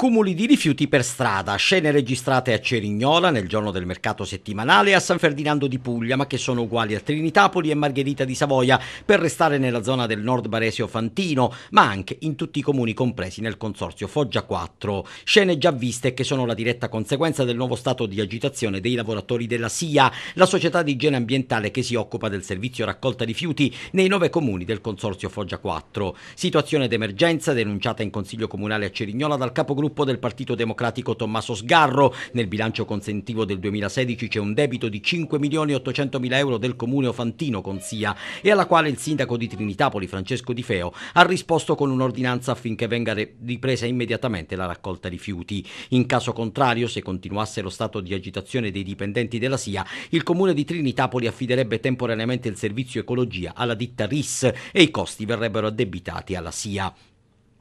Cumuli di rifiuti per strada, scene registrate a Cerignola nel giorno del mercato settimanale e a San Ferdinando di Puglia, ma che sono uguali a Trinitapoli e Margherita di Savoia, per restare nella zona del nord Baresio Fantino, ma anche in tutti i comuni compresi nel consorzio Foggia 4. Scene già viste che sono la diretta conseguenza del nuovo stato di agitazione dei lavoratori della SIA, la società di igiene ambientale che si occupa del servizio raccolta rifiuti nei nove comuni del consorzio Foggia 4. Situazione d'emergenza denunciata in Consiglio Comunale a Cerignola dal capogruppo capogruppo del Partito Democratico Tommaso Sgarro. Nel bilancio consentivo del 2016 c'è un debito di 5 milioni e 800 mila euro del comune Ofantino con SIA e alla quale il sindaco di Trinitapoli Francesco Di Feo ha risposto con un'ordinanza affinché venga ripresa immediatamente la raccolta rifiuti. In caso contrario, se continuasse lo stato di agitazione dei dipendenti della SIA, il comune di Trinitapoli affiderebbe temporaneamente il servizio ecologia alla ditta RIS e i costi verrebbero addebitati alla SIA.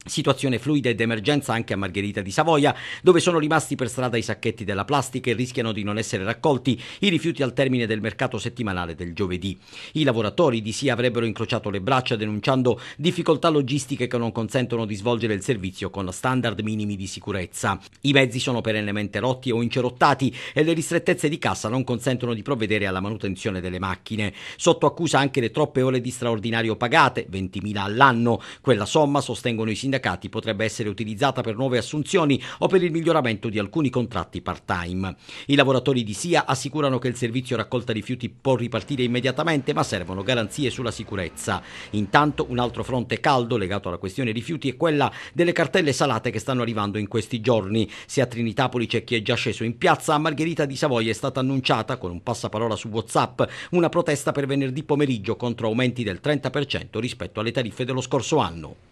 Situazione fluida ed emergenza anche a Margherita di Savoia, dove sono rimasti per strada i sacchetti della plastica e rischiano di non essere raccolti i rifiuti al termine del mercato settimanale del giovedì. I lavoratori di SIA avrebbero incrociato le braccia denunciando difficoltà logistiche che non consentono di svolgere il servizio con standard minimi di sicurezza. I mezzi sono perennemente rotti o incerottati e le ristrettezze di cassa non consentono di provvedere alla manutenzione delle macchine. Sotto accusa anche le troppe ore di straordinario pagate, 20.000 all'anno. Quella somma, sostengono i sindacati, sindacati potrebbe essere utilizzata per nuove assunzioni o per il miglioramento di alcuni contratti part-time. I lavoratori di SIA assicurano che il servizio raccolta rifiuti può ripartire immediatamente, ma servono garanzie sulla sicurezza. Intanto un altro fronte caldo legato alla questione rifiuti è quella delle cartelle salate che stanno arrivando in questi giorni. Se a Trinitapoli c'è chi è già sceso in piazza, a Margherita di Savoia è stata annunciata con un passaparola su WhatsApp una protesta per venerdì pomeriggio contro aumenti del 30% rispetto alle tariffe dello scorso anno.